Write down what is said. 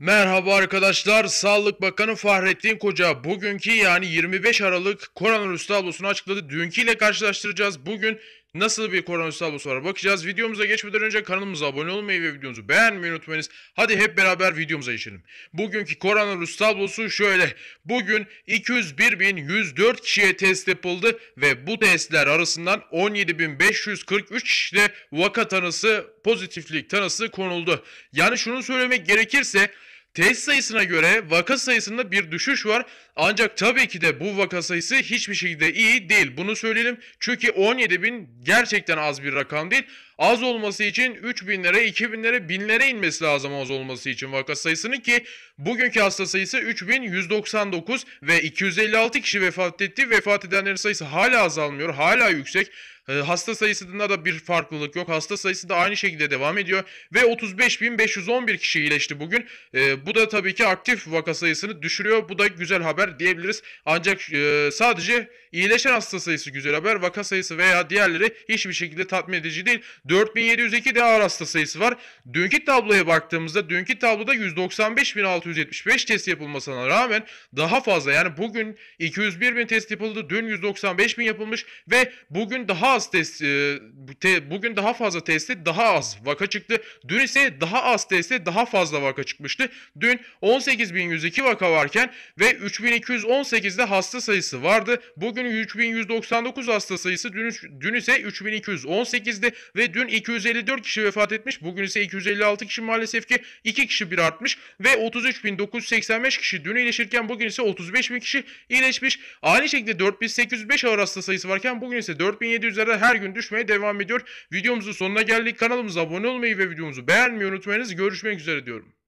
Merhaba arkadaşlar, Sağlık Bakanı Fahrettin Koca bugünkü yani 25 Aralık koronavirüs tablosunu açıkladı. Dünküyle karşılaştıracağız. Bugün nasıl bir koronavirüs tablosu var bakacağız. Videomuza geçmeden önce kanalımıza abone olmayı ve videomuzu beğenmeyi unutmayınız. Hadi hep beraber videomuza geçelim. Bugünkü koronavirüs tablosu şöyle. Bugün 201.104 kişiye test yapıldı ve bu testler arasından 17.543 kişide vaka tanısı, pozitiflik tanısı konuldu. Yani şunu söylemek gerekirse Test sayısına göre vaka sayısında bir düşüş var. Ancak tabii ki de bu vaka sayısı hiçbir şekilde iyi değil. Bunu söyleyelim. Çünkü 17 bin gerçekten az bir rakam değil. Az olması için 3 binlere, 2 binlere, binlere inmesi lazım az olması için vaka sayısının ki bugünkü hasta sayısı 3199 ve 256 kişi vefat etti. Vefat edenlerin sayısı hala azalmıyor, hala yüksek. Ee, hasta sayısında da bir farklılık yok. Hasta sayısı da aynı şekilde devam ediyor ve 35.511 kişi iyileşti bugün. E, bu da tabii ki aktif vaka sayısını düşürüyor. Bu da güzel haber diyebiliriz. Ancak e, sadece iyileşen hasta sayısı güzel haber. Vaka sayısı veya diğerleri hiçbir şekilde tatmin edici değil. 4702 de ağır hasta sayısı var. Dünkü tabloya baktığımızda dünkü tabloda 195.675 test yapılmasına rağmen daha fazla yani bugün 201.000 test yapıldı. Dün 195.000 yapılmış ve bugün daha az test, e, bugün daha fazla testte daha az vaka çıktı. Dün ise daha az testte daha fazla vaka çıkmıştı. Dün 18.102 vaka varken ve 3.218'de hasta sayısı vardı. Bugün 3.199 hasta sayısı, dün, dün ise 3.218'di ve dün 254 kişi vefat etmiş. Bugün ise 256 kişi maalesef ki 2 kişi bir artmış ve 33.985 kişi dün iyileşirken bugün ise 35.000 kişi iyileşmiş. Aynı şekilde 4.805 ağır hasta sayısı varken bugün ise 4.700'lere sayıda her gün düşmeye devam ediyor. Videomuzun sonuna geldik. Kanalımıza abone olmayı ve videomuzu beğenmeyi unutmayınız. Görüşmek üzere diyorum.